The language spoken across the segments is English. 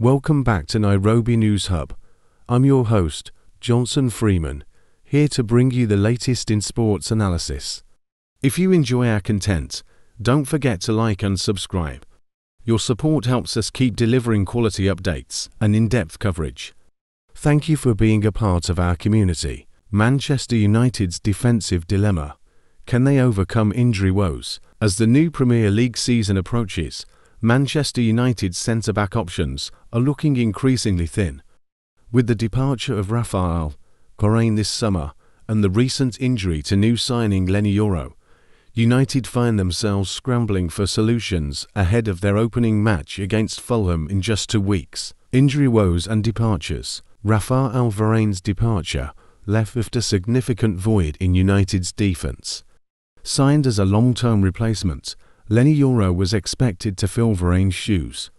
Welcome back to Nairobi News Hub. I'm your host, Johnson Freeman, here to bring you the latest in sports analysis. If you enjoy our content, don't forget to like and subscribe. Your support helps us keep delivering quality updates and in-depth coverage. Thank you for being a part of our community. Manchester United's defensive dilemma. Can they overcome injury woes? As the new Premier League season approaches, Manchester United's centre-back options are looking increasingly thin. With the departure of Rafael Correin this summer and the recent injury to new signing Lenny Euro, United find themselves scrambling for solutions ahead of their opening match against Fulham in just two weeks. Injury woes and departures. Rafael Varane's departure left with a significant void in United's defence. Signed as a long-term replacement, Lenny Euro was expected to fill Varane's shoes.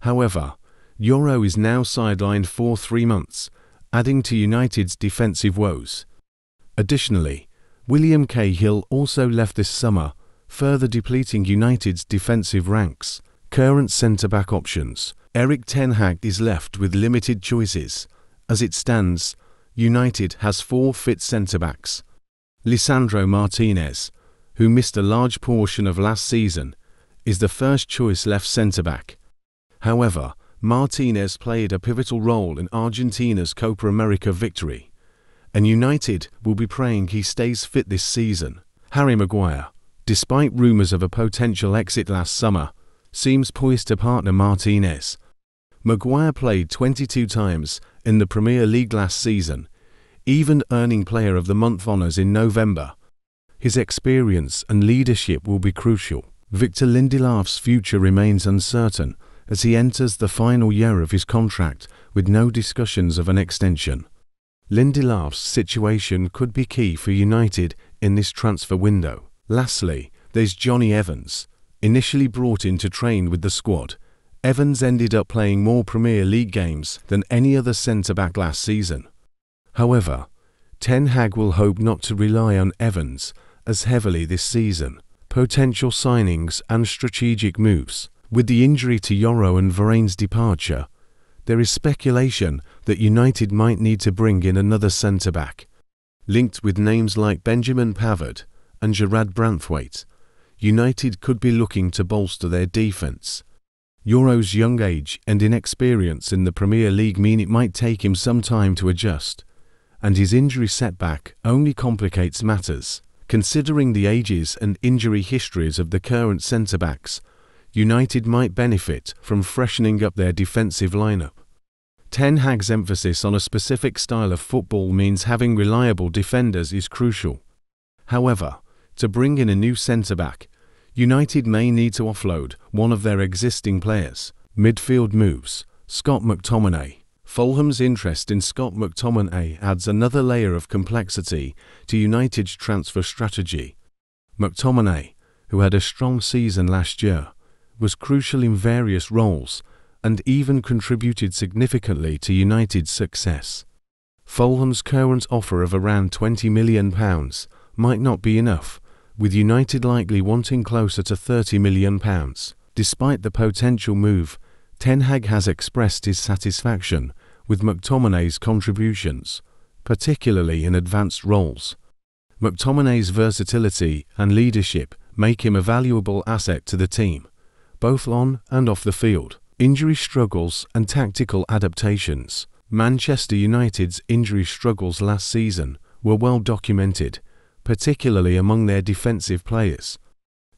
However, Euro is now sidelined for three months, adding to United's defensive woes. Additionally, William Cahill also left this summer, further depleting United's defensive ranks. Current centre-back options. Eric Ten Hag is left with limited choices. As it stands, United has four fit centre-backs. Lisandro Martinez, who missed a large portion of last season, is the first choice left centre back. However, Martinez played a pivotal role in Argentina's Copa America victory, and United will be praying he stays fit this season. Harry Maguire, despite rumours of a potential exit last summer, seems poised to partner Martinez. Maguire played 22 times in the Premier League last season, even earning Player of the Month honours in November. His experience and leadership will be crucial. Victor Lindelof's future remains uncertain as he enters the final year of his contract with no discussions of an extension. Lindelof's situation could be key for United in this transfer window. Lastly, there's Johnny Evans. Initially brought in to train with the squad, Evans ended up playing more Premier League games than any other centre-back last season. However, Ten Hag will hope not to rely on Evans as heavily this season, potential signings and strategic moves. With the injury to Yoro and Varane's departure, there is speculation that United might need to bring in another centre back. Linked with names like Benjamin Pavard and Gerard Branthwaite, United could be looking to bolster their defence. Yoro's young age and inexperience in the Premier League mean it might take him some time to adjust, and his injury setback only complicates matters. Considering the ages and injury histories of the current centre backs, United might benefit from freshening up their defensive lineup. Ten Hag's emphasis on a specific style of football means having reliable defenders is crucial. However, to bring in a new centre back, United may need to offload one of their existing players. Midfield moves Scott McTominay, Fulham's interest in Scott McTominay adds another layer of complexity to United's transfer strategy. McTominay, who had a strong season last year, was crucial in various roles and even contributed significantly to United's success. Fulham's current offer of around £20 million might not be enough, with United likely wanting closer to £30 million. Despite the potential move, Ten Hag has expressed his satisfaction with McTominay's contributions, particularly in advanced roles. McTominay's versatility and leadership make him a valuable asset to the team, both on and off the field. Injury struggles and tactical adaptations. Manchester United's injury struggles last season were well documented, particularly among their defensive players.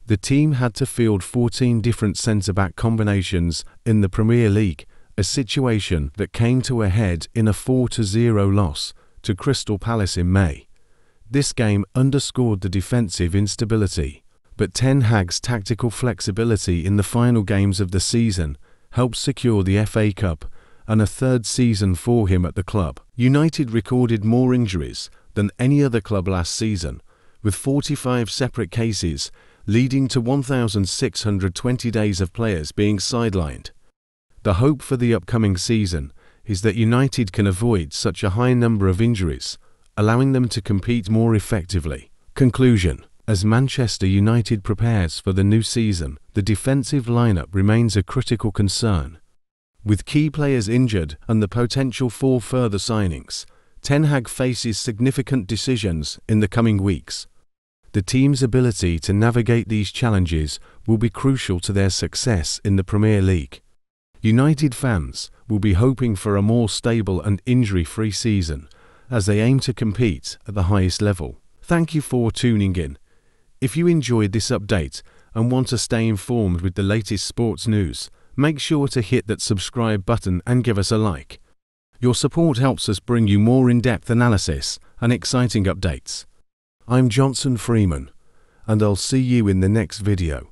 The team had to field 14 different centre-back combinations in the Premier League, a situation that came to a head in a 4-0 loss to Crystal Palace in May. This game underscored the defensive instability, but Ten Hag's tactical flexibility in the final games of the season helped secure the FA Cup and a third season for him at the club. United recorded more injuries than any other club last season, with 45 separate cases leading to 1,620 days of players being sidelined. The hope for the upcoming season is that United can avoid such a high number of injuries, allowing them to compete more effectively. Conclusion As Manchester United prepares for the new season, the defensive lineup remains a critical concern. With key players injured and the potential for further signings, Ten Hag faces significant decisions in the coming weeks. The team's ability to navigate these challenges will be crucial to their success in the Premier League. United fans will be hoping for a more stable and injury-free season as they aim to compete at the highest level. Thank you for tuning in. If you enjoyed this update and want to stay informed with the latest sports news, make sure to hit that subscribe button and give us a like. Your support helps us bring you more in-depth analysis and exciting updates. I'm Johnson Freeman, and I'll see you in the next video.